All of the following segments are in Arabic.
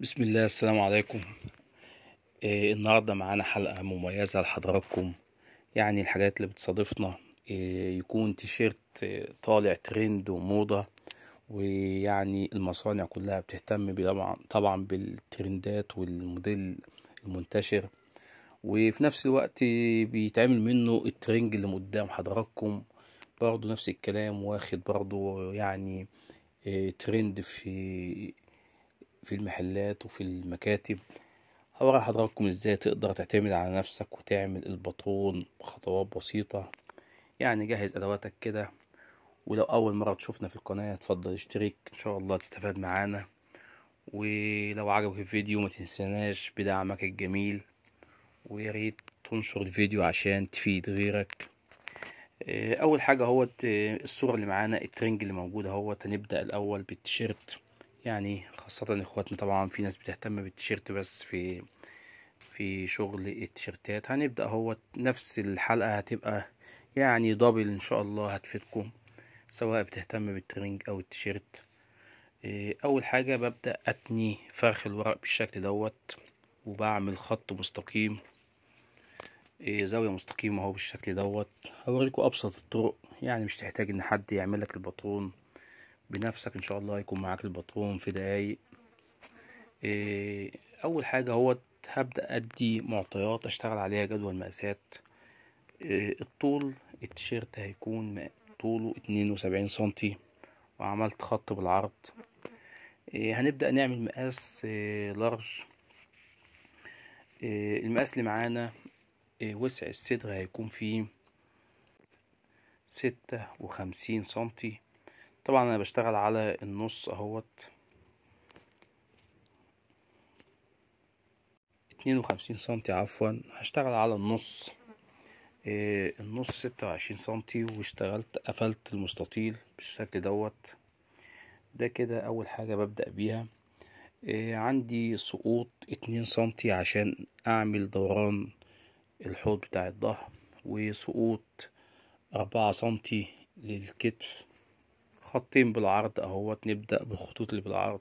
بسم الله السلام عليكم إيه النهارده معانا حلقه مميزه لحضراتكم يعني الحاجات اللي بتصادفنا إيه يكون تيشيرت آه، طالع ترند وموضه ويعني المصانع كلها بتهتم طبعا طبعا بالترندات والموديل المنتشر وفي نفس الوقت بيتعمل منه الترنج اللي قدام حضراتكم برضه نفس الكلام واخد برضه يعني آه، ترند في في المحلات وفي المكاتب هوري حضراتكم ازاي تقدر تعتمد على نفسك وتعمل الباترون بخطوات بسيطة يعني جهز ادواتك كده ولو اول مرة تشوفنا في القناة تفضل اشترك ان شاء الله تستفاد معانا ولو عجبك الفيديو ما تنسناش بدعمك الجميل وياريت تنشر الفيديو عشان تفيد غيرك آه، اول حاجه اهوت آه، الصوره اللي معانا الترنج اللي موجود اهوت هنبدا الاول بالتيشيرت يعني خاصة اخواتنا طبعا في ناس بتهتم بالتيشيرت بس في في شغل التيشيرتات هنبدأ هو نفس الحلقة هتبقى يعني دبل ان شاء الله هتفيدكم سواء بتهتم بالترينج او التيشيرت إيه، اول حاجة ببدأ اتني فرخ الورق بالشكل دوت وبعمل خط مستقيم إيه، زاوية مستقيمة اهو بالشكل دوت هوريكم ابسط الطرق يعني مش تحتاج ان حد يعملك البطرون بنفسك ان شاء الله هيكون معاك الباترون في دقايق إيه اول حاجه هو هبدا ادي معطيات اشتغل عليها جدول مقاسات إيه الطول التيشيرت هيكون طوله اتنين وسبعين سنتي وعملت خط بالعرض إيه هنبدا نعمل مقاس إيه لارج إيه المقاس اللي معانا إيه، وسع الصدر هيكون فيه ستة وخمسين سنتي طبعا انا بشتغل على النص اهوت اتنين وخمسين سنتي عفوا هشتغل على النص إيه النص ستة وعشرين سنتي واشتغلت قفلت المستطيل بالشكل دوت ده كده اول حاجة ببدأ بيها إيه عندي سقوط اتنين سنتي عشان اعمل دوران الحوض بتاع الظهر وسقوط أربعة سنتي للكتف خطين بالعرض اهوت نبدأ بالخطوط اللي بالعرض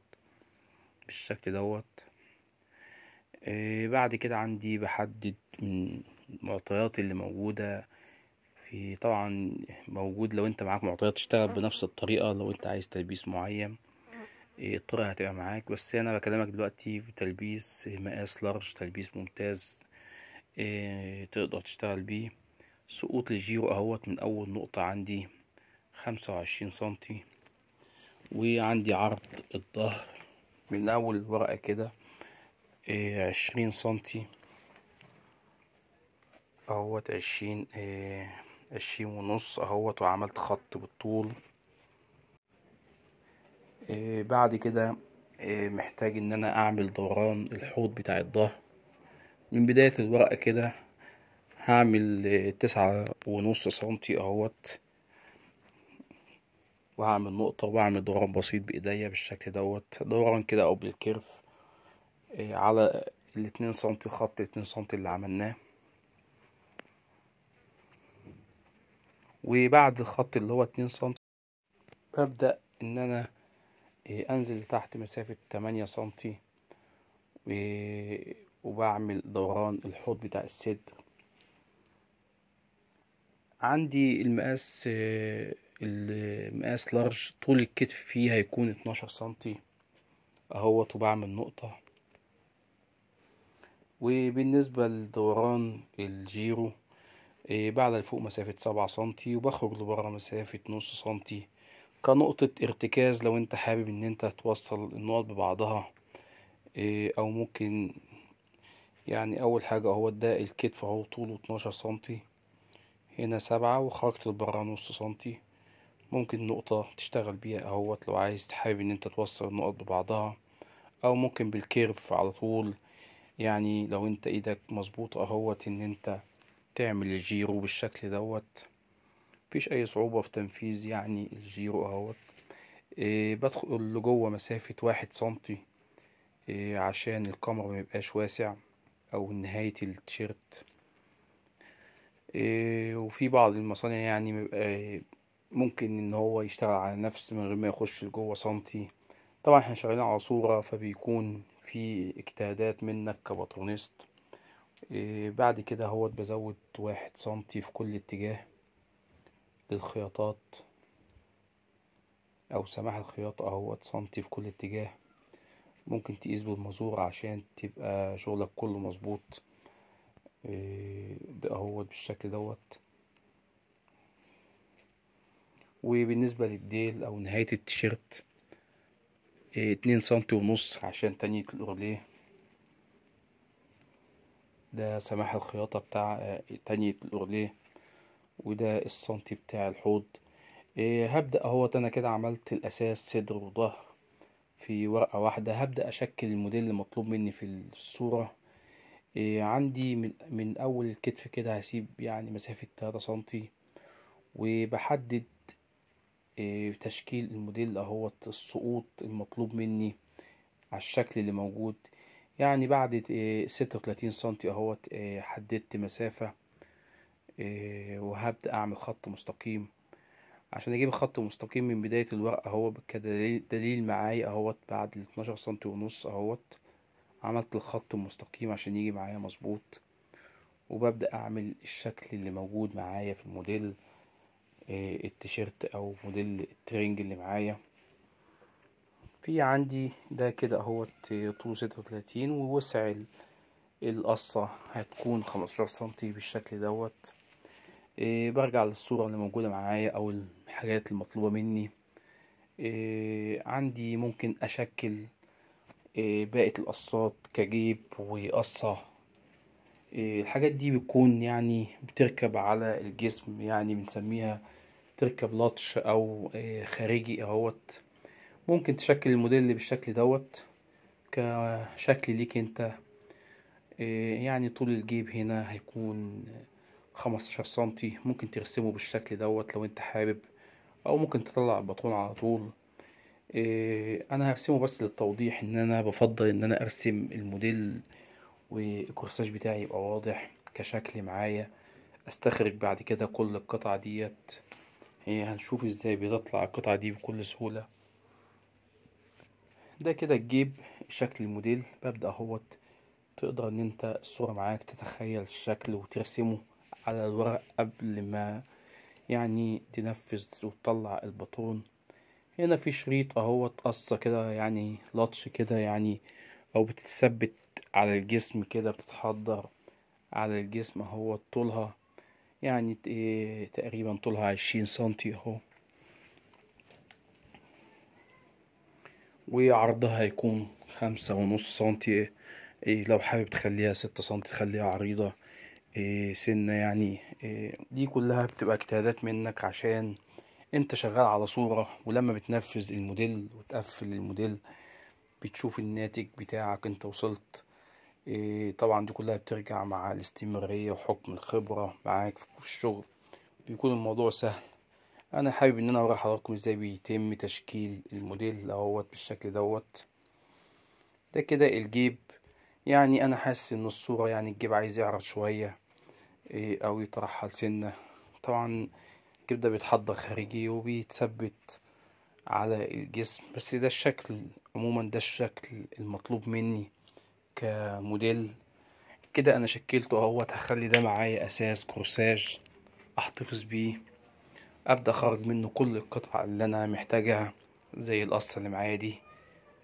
بالشكل دوت آه، بعد كده عندي بحدد من المعطيات اللي موجودة في طبعا موجود لو انت معاك معطيات تشتغل بنفس الطريقة لو انت عايز تلبيس معين آه، الطريقة هتبقى معاك بس انا بكلمك دلوقتي في تلبيس مقاس لارج تلبيس ممتاز آه، تقدر تشتغل بيه سقوط الجيرو اهوت من اول نقطة عندي خمسة وعشرين سنتي وعندي عرض الظهر من أول الورقة كده آه، عشرين سنتي اهوت عشرين آه، عشرين ونص اهوت وعملت خط بالطول آه، بعد كده محتاج ان انا اعمل دوران الحوض بتاع الظهر من بداية الورقة كده هعمل تسعة ونص سنتي اهوت وهعمل نقطة وبعمل دوران بسيط بإيديا بالشكل دوت دوران كده أو بالكيرف آه، على الاتنين سنتي خط الاتنين سنتي اللي عملناه وبعد الخط اللي هو اتنين سنتي ببدأ إن أنا آه، أنزل لتحت مسافة تمانية سنتي وبعمل دوران الحوض بتاع الصدر عندي المقاس آه، المقاس لارج طول الكتف فيه هيكون اتناشر سنتي اهوت وبعمل نقطة وبالنسبة لدوران الجيرو آه، بعد فوق مسافة سبعة سنتي وبخرج لبرا مسافة نص سنتي كنقطة ارتكاز لو انت حابب ان انت توصل النقط ببعضها آه، او ممكن يعني اول حاجة هو ده الكتف اهو طوله اتناشر سنتي هنا سبعة وخرجت لبرا نص سنتي ممكن نقطة تشتغل بيها اهوت لو عايز حابب ان انت توصل النقط ببعضها او ممكن بالكيرف على طول يعني لو انت ايدك مظبوطة اهوت ان انت تعمل الجيرو بالشكل دوت مفيش اي صعوبة في تنفيذ يعني الجيرو اهوت إيه بدخل لجوه مسافة واحد سنتي إيه عشان الكاميرا ميبقاش واسع او نهاية التيشيرت إيه وفي بعض المصانع يعني مبقى ممكن ان هو يشتغل على نفس من غير ما يخش لجوه سنتي طبعا احنا شغالين على صورة فبيكون في اجتهادات منك كباترونست إيه، بعد كده هو بزود واحد سنتي في كل اتجاه للخياطات او سماح الخياطة اهوت سنتي في كل اتجاه ممكن تقيس بالمزور عشان تبقى شغلك كله مظبوط إيه، ده اهوت بالشكل دوت وبالنسبة للديل أو نهاية التيشيرت آه، اتنين سنتي ونص عشان تانية الأورليه ده سماح الخياطة بتاع آه، تانية الأورليه وده السنتي بتاع الحوض آه، هبدأ اهوت أنا كده عملت الأساس صدر وظهر في ورقة واحدة هبدأ أشكل الموديل المطلوب مني في الصورة عندي من, من أول الكتف كده هسيب يعني مسافة تلاتة سنتي وبحدد إيه، تشكيل الموديل اهوت السقوط المطلوب مني على الشكل اللي موجود يعني بعد إيه، ستة وتلاتين سنتي اهوت إيه، حددت مسافة وهبدأ اعمل خط مستقيم عشان اجيب خط مستقيم من بداية الورق اهو كدليل معايا اهوت بعد الاتناشر سنتي ونص اهوت عملت الخط المستقيم عشان يجي معايا مظبوط وببدأ اعمل الشكل اللي موجود معايا في الموديل آه، التيشيرت او موديل الترينج اللي معايا في عندي ده كده اهوت طوله ستة وتلاتين ووسع القصة هتكون خمستاشر سنتي بالشكل دوت آه، برجع للصورة اللي موجودة معايا أو الحاجات المطلوبة مني آه، عندي ممكن أشكل باقي القصات كجيب وقصة الحاجات دي بتكون يعني بتركب على الجسم يعني بنسميها تركب لطش او آه، خارجي اهوت ممكن تشكل الموديل بالشكل دوت كشكل ليك انت آه، يعني طول الجيب هنا هيكون خمستاشر سنتي ممكن ترسمه بالشكل دوت لو انت حابب او ممكن تطلع البطون على طول آه، انا هرسمه بس للتوضيح ان انا بفضل ان انا ارسم الموديل والكورساج بتاعي يبقى واضح كشكل معايا استخرج بعد كده كل القطع ديت هي هنشوف ازاي بتطلع القطعة دي بكل سهولة ده كده تجيب شكل الموديل ببدأ اهوت تقدر ان انت الصورة معاك تتخيل الشكل وترسمه على الورق قبل ما يعني تنفذ وتطلع البطون هنا في شريط اهوت قصة كده يعني لطش كده يعني او بتتثبت على الجسم كده بتتحضر على الجسم اهو طولها يعني ايه تقريبا طولها عشرين سنتي اهو وعرضها هيكون خمسة ونص سنتي إيه لو حابب تخليها ستة سنتي تخليها عريضة إيه سنة يعني إيه دي كلها بتبقى اجتهادات منك عشان انت شغال على صورة ولما بتنفذ الموديل وتقفل الموديل بتشوف الناتج بتاعك انت وصلت إيه، طبعا دي كلها بترجع مع الاستمرارية وحكم الخبرة معاك في الشغل بيكون الموضوع سهل انا حابب ان انا اوري حضراتكم ازاي بيتم تشكيل الموديل اهوت بالشكل دوت ده كده الجيب يعني انا حاسس ان الصورة يعني الجيب عايز يعرض شوية إيه، او يترحل سنة طبعا الجيب ده بيتحضر خارجي وبيتثبت على الجسم بس ده الشكل عموما ده الشكل المطلوب مني كموديل كده انا شكلته اهوت هخلي ده معايا اساس كورساج احتفظ بيه ابدا اخرج منه كل القطع اللي انا محتاجها زي القصة اللي معايا دي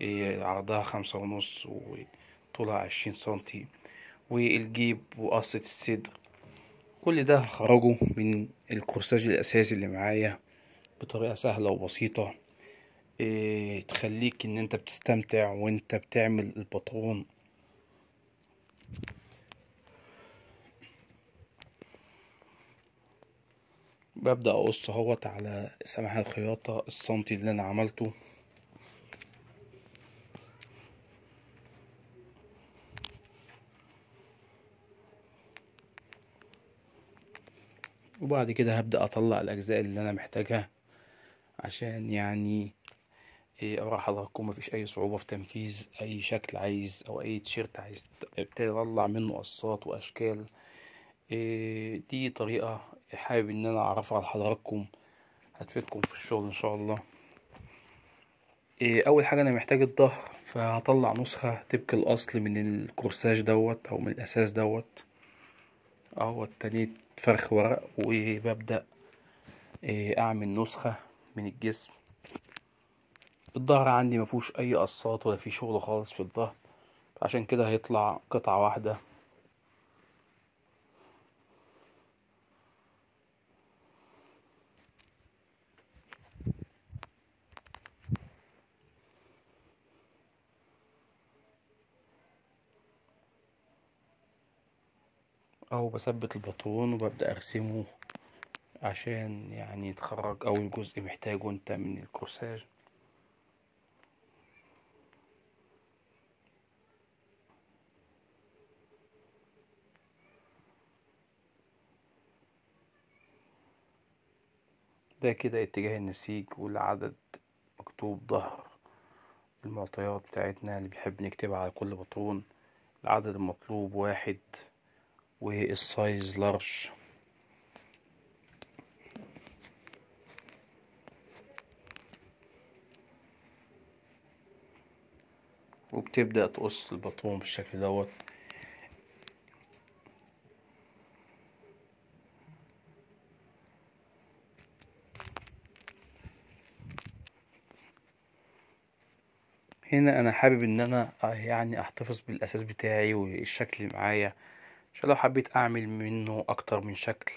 إيه، عرضها خمسة ونص وطولها عشرين سنتي والجيب وقصة الصدر كل ده هخرجه من الكورساج الاساسي اللي معايا بطريقة سهلة وبسيطة إيه تخليك ان انت بتستمتع وانت بتعمل الباترون ببدأ أقص اهوت على سماح الخياطة السنتي اللي أنا عملته وبعد كده هبدأ أطلع الأجزاء اللي أنا محتاجها عشان يعني إيه، أوضح لكم مفيش أي صعوبة في تنفيذ أي شكل عايز أو أي تيشرت عايز ابتدي اطلع منه قصات وأشكال إيه، دي طريقة حابب ان انا اعرفها لحضراتكم هتفيدكم في الشغل ان شاء الله إيه، اول حاجة انا محتاج الظهر فهطلع نسخة تبك الاصل من الكورساج دوت او من الاساس دوت اهو تانيت فرخ ورق وببدأ إيه، اعمل نسخة من الجسم الظهر عندي مفهوش اي قصات ولا في شغل خالص في الظهر عشان كده هيطلع قطعة واحدة اهو بثبت البطلون وببدأ ارسمه عشان يعني يتخرج اول جزء محتاجه انت من الكورساج ده كده اتجاه النسيج والعدد مكتوب ظهر المعطيات بتاعتنا اللي بنحب نكتبها على كل بطون العدد المطلوب واحد والسايز لارج وبتبدأ تقص البطون بالشكل دوت هنا انا حابب ان انا يعني احتفظ بالاساس بتاعي والشكل معايا عشان لو حبيت اعمل منه اكتر من شكل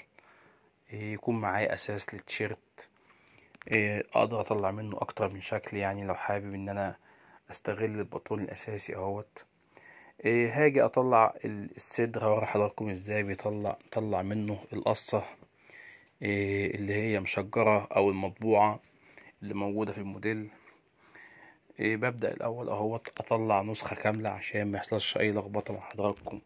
إيه، يكون معايا اساس للتيشيرت إيه، اقدر اطلع منه اكتر من شكل يعني لو حابب ان انا استغل البطون الاساسي اهوت إيه، هاجي اطلع الصدر هوري حضراتكم ازاي بيطلع طلع منه القصة اللي هي مشجرة او المطبوعة اللي موجودة في الموديل ببدأ الاول اهوت اطلع نسخة كاملة عشان ما يحصلش اي لخبطة مع حضراتكم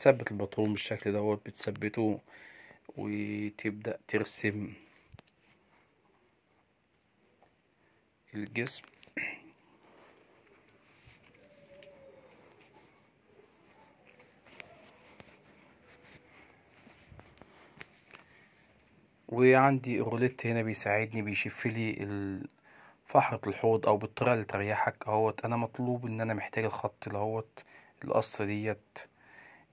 بتثبت الباترون بالشكل دوت بتثبته وتبدأ ترسم الجسم وعندي الروليت هنا بيساعدني بيشف لي فحرة الحوض او بالطريقة اللي تريحك اهوت انا مطلوب ان انا محتاج الخط اللي هوت القص ديت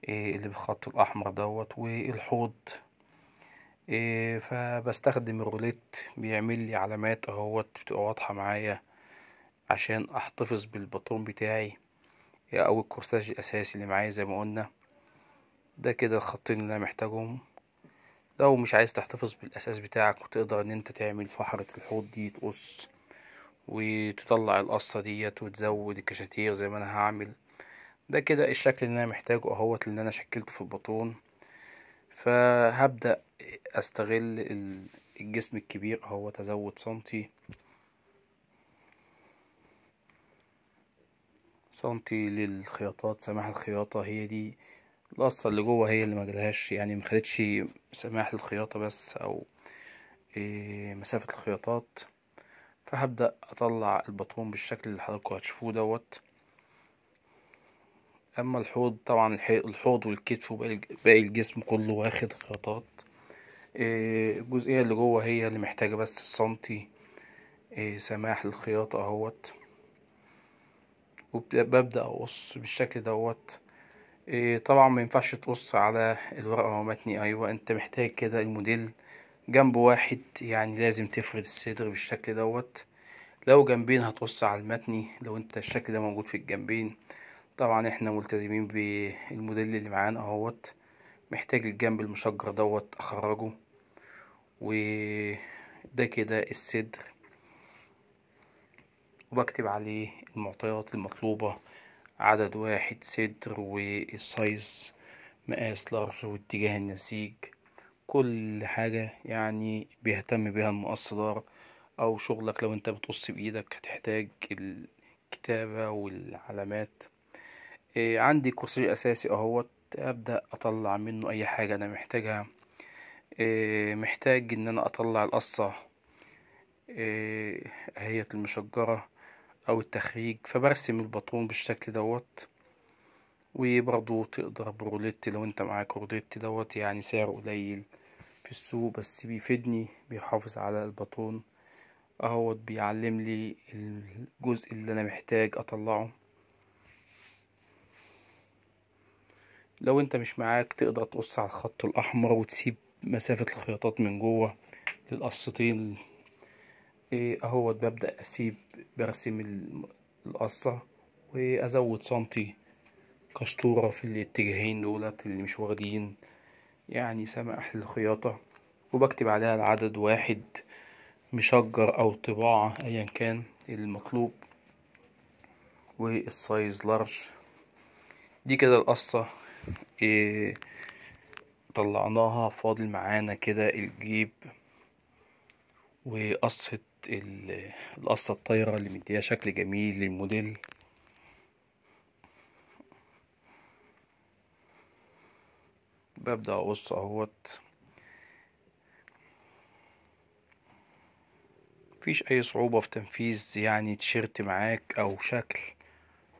إيه اللي بالخط الاحمر دوت والحوض إيه، فبستخدم الروليت بيعمل لي علامات اهوت بتبقى واضحه معايا عشان احتفظ بالباترون بتاعي او الكورساج الاساسي اللي معايا زي ما قلنا ده كده الخطين اللي انا محتاجهم لو مش عايز تحتفظ بالاساس بتاعك وتقدر ان انت تعمل فحرة الحوض دي تقص وتطلع القصة ديت وتزود الكشاتير زي ما انا هعمل ده كده الشكل اللي انا محتاجه اهوت اللي انا شكلته في البطون فهبدأ استغل الجسم الكبير اهوت ازود سنتي سنتي للخياطات سماح الخياطة هي دي القصة اللي جوه هي اللي مجالهاش يعني خدتش سماح الخياطة بس او إيه، مسافة الخياطات فهبدأ اطلع البطون بالشكل اللي حضراتكم هتشوفوه دوت اما الحوض طبعا الحوض والكتف وباقي الجسم كله واخد خياطات آه، الجزئيه اللي جوه هي اللي محتاجه بس السنتي آه، سماح للخياطه اهوت وببدا اقص بالشكل دوت آه، طبعا ما ينفعش تقص على الورقه متني ايوه انت محتاج كده الموديل جنب واحد يعني لازم تفرد الصدر بالشكل دوت لو جنبين هتقص على المتني لو انت الشكل ده موجود في الجنبين طبعا احنا ملتزمين بالموديل اللي معانا اهوت محتاج الجنب المشجر دوت اخرجه وده كده الصدر وبكتب عليه المعطيات المطلوبة عدد واحد صدر والسايز مقاس لارج واتجاه النسيج كل حاجة يعني بيهتم بها المقصدار أو شغلك لو أنت بتقص بإيدك هتحتاج الكتابة والعلامات إيه، عندي كرسي اساسي اهوت ابدا اطلع منه اي حاجه انا محتاجها إيه، محتاج ان انا اطلع القصه إيه، هي المشجره او التخريج فبرسم الباترون بالشكل دوت وبرضو تقدر بروليت لو انت معاك روليت دوت يعني سعره قليل في السوق بس بيفيدني بيحافظ على الباترون اهوت بيعلم لي الجزء اللي انا محتاج اطلعه لو انت مش معاك تقدر تقص على الخط الاحمر وتسيب مسافة الخياطات من جوه للقصتين ايه اهوت ببدأ اسيب برسم القصة وازود سنتي كسطورة في الاتجاهين دولت اللي مش واخدين يعني سماح للخياطة وبكتب عليها العدد واحد مشجر او طباعة ايا كان المطلوب والسايز لارج دي كده القصة إيه، طلعناها فاضل معانا كده الجيب وقصة القصة الطايرة اللي مديها شكل جميل للموديل ببدأ أقص أهوت مفيش أي صعوبة في تنفيذ يعني تيشيرت معاك أو شكل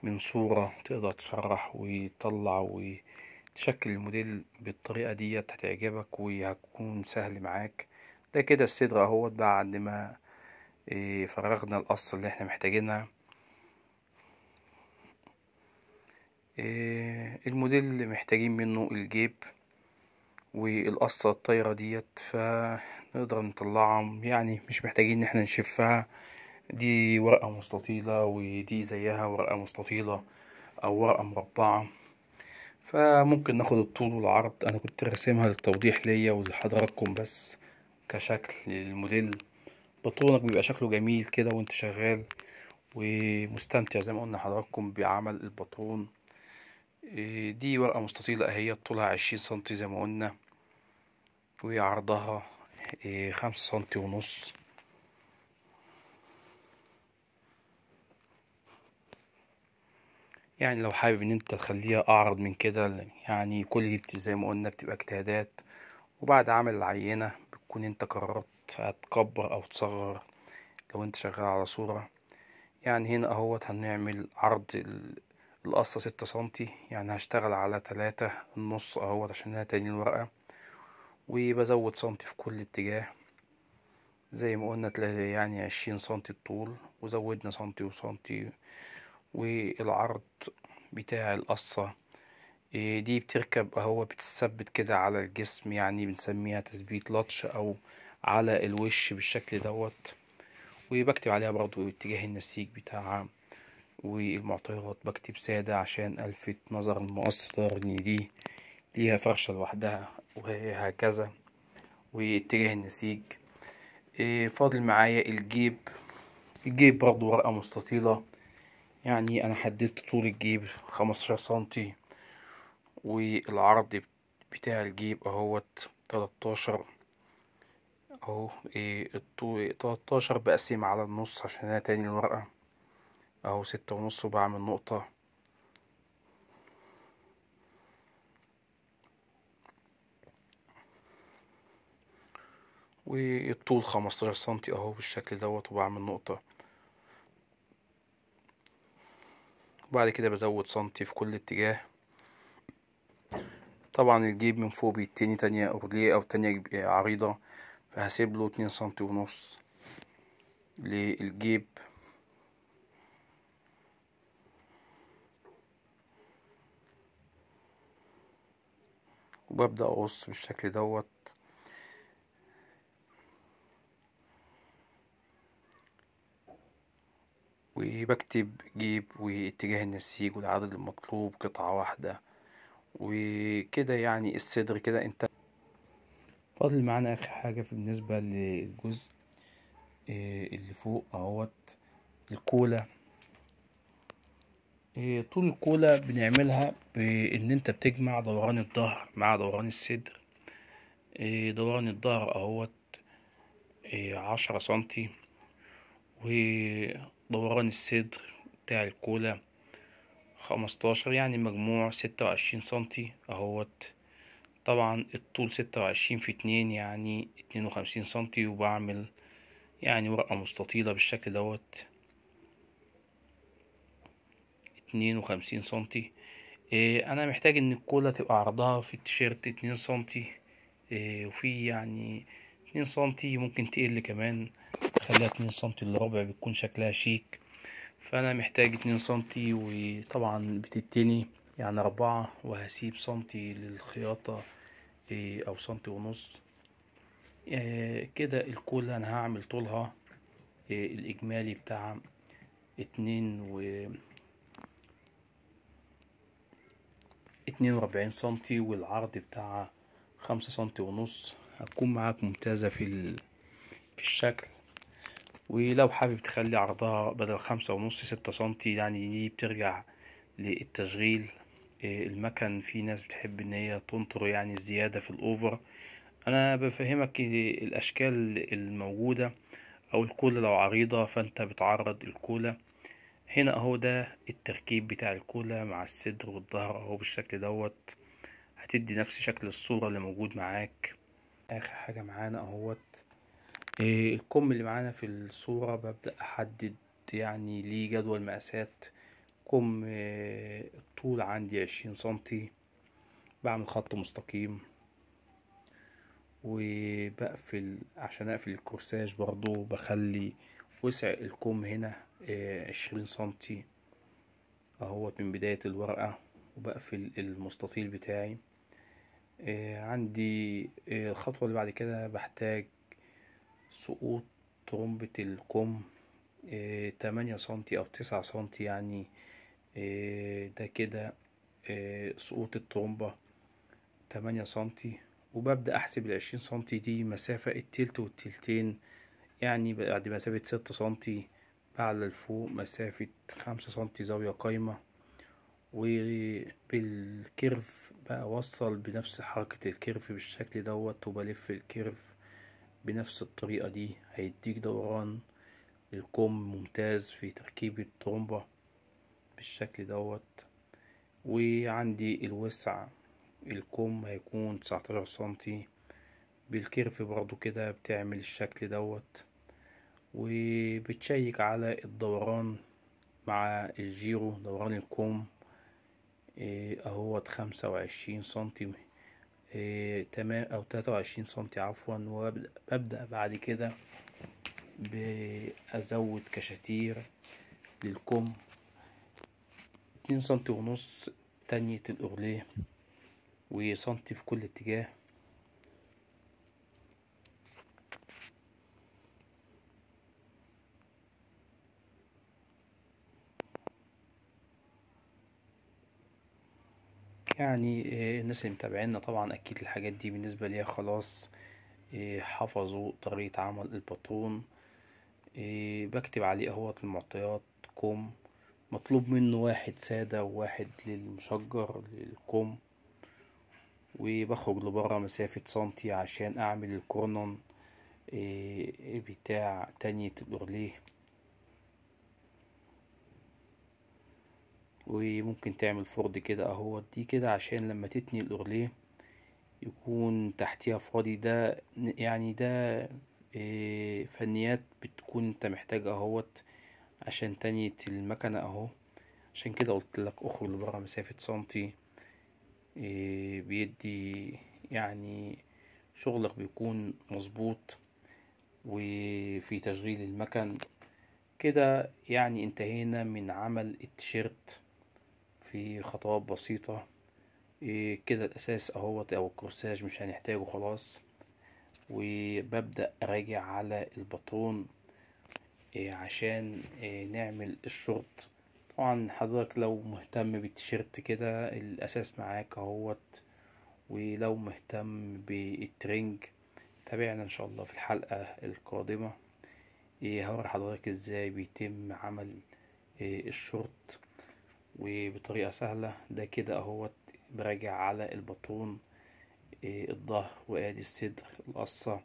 من صورة تقدر تشرح وتطلع وتشكل الموديل بالطريقة ديت هتعجبك وهتكون سهل معاك ده كده الصدر اهوت بعد ما إيه، فرغنا القص اللي احنا محتاجينها إيه، الموديل اللي محتاجين منه الجيب والقصة الطايرة ديت فنقدر نطلعهم يعني مش محتاجين ان احنا نشفها دي ورقة مستطيلة ودي زيها ورقة مستطيلة أو ورقة مربعة فممكن ناخد الطول والعرض أنا كنت راسمها للتوضيح ليا ولحضراتكم بس كشكل للموديل بطونك بيبقى شكله جميل كده وانت شغال ومستمتع زي ما قلنا حضراتكم بعمل البطون دي ورقة مستطيلة اهي طولها عشرين سنتي زي ما قلنا وعرضها إيه، خمسة سنتي ونص يعني لو حابب ان انت تخليها اعرض من كده يعني كل دي زي ما قلنا بتبقى اجتهادات وبعد عمل العينة بتكون انت قررت هتكبر او تصغر لو انت شغال على صورة يعني هنا اهوت هنعمل عرض القصة ستة سنتي يعني هشتغل على تلاتة النص اهوت عشان انها تاني الورقة وبزود سنتي في كل اتجاه زي ما قلنا يعني عشرين سنتي الطول وزودنا سنتي وسنتي والعرض بتاع القصة إيه، دي بتركب اهو بتثبت كده على الجسم يعني بنسميها تثبيت لطش او على الوش بالشكل دوت وبكتب عليها برضو اتجاه النسيج بتاعها والمعطيات بكتب سادة عشان الفت نظر المؤثر ان دي ليها فرشة لوحدها وهكذا واتجاه النسيج إيه، فاضل معايا الجيب الجيب برضو ورقة مستطيلة يعني انا حددت طول الجيب خمستاشر سنتي والعرض بتاع الجيب اهوت تلتاشر اهو ايه الطول تلاتاشر بقسم على النص عشان انا تاني الورقة اهو ستة ونص وبعمل نقطة والطول خمستاشر سنتي اهو بالشكل دوت وبعمل نقطة وبعد كده بزود سنتي في كل اتجاه طبعا الجيب من فوق بيتني تانية أورليه أو تانية آه، عريضة فهسيب له اتنين سنتي ونص للجيب وببدأ أقص بالشكل دوت وبكتب جيب واتجاه النسيج والعدد المطلوب قطعة واحدة وكده يعني الصدر كده انت فاضل معانا اخر حاجة بالنسبة للجزء آه، اللي فوق اهوت الكولا آه، طول الكولا بنعملها بان انت بتجمع دوران الظهر مع دوران الصدر آه، دوران الظهر اهوت عشرة سنتي و دوران الصدر بتاع الكولا خمستاشر يعني المجموع ستة وعشرين سنتي اهوت طبعا الطول ستة وعشرين في اتنين يعني اتنين وخمسين سنتي وبعمل يعني ورقة مستطيلة بالشكل دوت اتنين وخمسين سنتي ايه انا محتاج ان الكولا تبقى عرضها في التيشيرت اتنين سنتي ايه وفي يعني اتنين سنتي ممكن تقل كمان خليها اتنين سم الا ربع بتكون شكلها شيك فانا محتاج اتنين سم وطبعا بتتني يعني اربعة وهسيب سم للخياطة إيه، او سم ونص إيه، كده الكل انا هعمل طولها إيه، الاجمالي بتاع اتنين و اتنين واربعين سنتي والعرض بتاع خمسة سنتي ونص هتكون معاك ممتازة في في الشكل ولو حابب تخلي عرضها بدل خمسة ونص ستة سنتي يعني دي بترجع للتشغيل آه، المكن في ناس بتحب ان هي تنطر يعني الزيادة في الاوفر انا بفهمك الاشكال الموجودة او الكولة لو عريضة فانت بتعرض الكولة هنا اهو ده التركيب بتاع الكولة مع الصدر والظهر اهو بالشكل دوت هتدي نفس شكل الصورة اللي موجود معاك اخر حاجة معانا اهوت إيه، الكم اللي معانا في الصورة ببدأ أحدد يعني ليه جدول مقاسات كم آه، الطول عندي عشرين سنتي بعمل خط مستقيم وبقفل عشان اقفل الكورساج برضو بخلي وسع الكم هنا آه، عشرين سنتي اهوت من بداية الورقة وبقفل المستطيل بتاعي آه، عندي الخطوة اللي بعد كده بحتاج سقوط طرمبة الكم آه، تمانية سنتي أو تسعة سنتي يعني آه، ده كده آه، سقوط الطرمبة تمانية سنتي وببدأ أحسب العشرين سنتي دي مسافة التلت والتلتين يعني بعد مسافة ست سنتي بعد لفوق مسافة خمسة سنتي زاوية قايمة وبالكيرف بقى أوصل بنفس حركة الكيرف بالشكل دوت وبلف الكيرف بنفس الطريقة دي هيديك دوران الكم ممتاز في تركيب الترومبة بالشكل دوت وعندي الوسع الكم هيكون تسعتاشر سنتي بالكيرف برضو كده بتعمل الشكل دوت وبتشيك على الدوران مع الجيرو دوران الكم إيه، اهوت خمسة وعشرين سنتي إيه، تمام او 23 سنتي عفوا وابدأ بعد كده بأزود كشاتير للكم اتنين سنتي ونص تانية الأغلية وسنتي في كل اتجاه يعني آه، الناس اللي متابعينا طبعا اكيد الحاجات دي بالنسبه ليها خلاص آه، حفظوا طريقه عمل الباترون آه، بكتب عليه اهوت المعطيات كوم مطلوب منه واحد ساده وواحد للمشجر للكوم وبخرج لبره مسافه سنتي عشان اعمل الكورنون بتاع تانية الاورليه وممكن تعمل فرد كده اهو دي كده عشان لما تتني الاورليه يكون تحتيها فاضي ده يعني ده آه، فنيات بتكون انت محتاج اهوت عشان تانية المكنة اهو عشان كده قلت لك اخرج لبرا مسافة سنتي آه، بيدي يعني شغلك بيكون مظبوط وفي تشغيل المكن كده يعني انتهينا من عمل التيشيرت في خطوات بسيطة إيه كده الأساس أهوت أو الكورساج مش هنحتاجه خلاص وببدأ أراجع على البطرون إيه عشان إيه نعمل الشورت طبعا حضرتك لو مهتم بالتيشيرت كده الأساس معاك أهوت ولو مهتم بالترنج تابعنا إن شاء الله في الحلقة القادمة إيه، هوري حضرتك إزاي بيتم عمل إيه، الشورت وبطريقة سهلة ده كده اهوت براجع على البطون إيه الظهر وادي الصدر القصة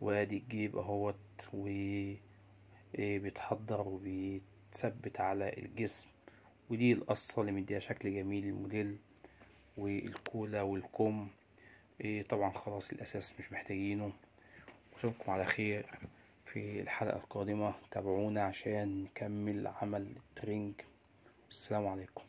وادي الجيب اهوت وبيتحضر آه، وبيتثبت على الجسم ودي القصة اللي مديها شكل جميل الموديل والكولا والكم إيه طبعا خلاص الاساس مش محتاجينه اشوفكم على خير في الحلقة القادمة تابعونا عشان نكمل عمل الترنج السلام عليكم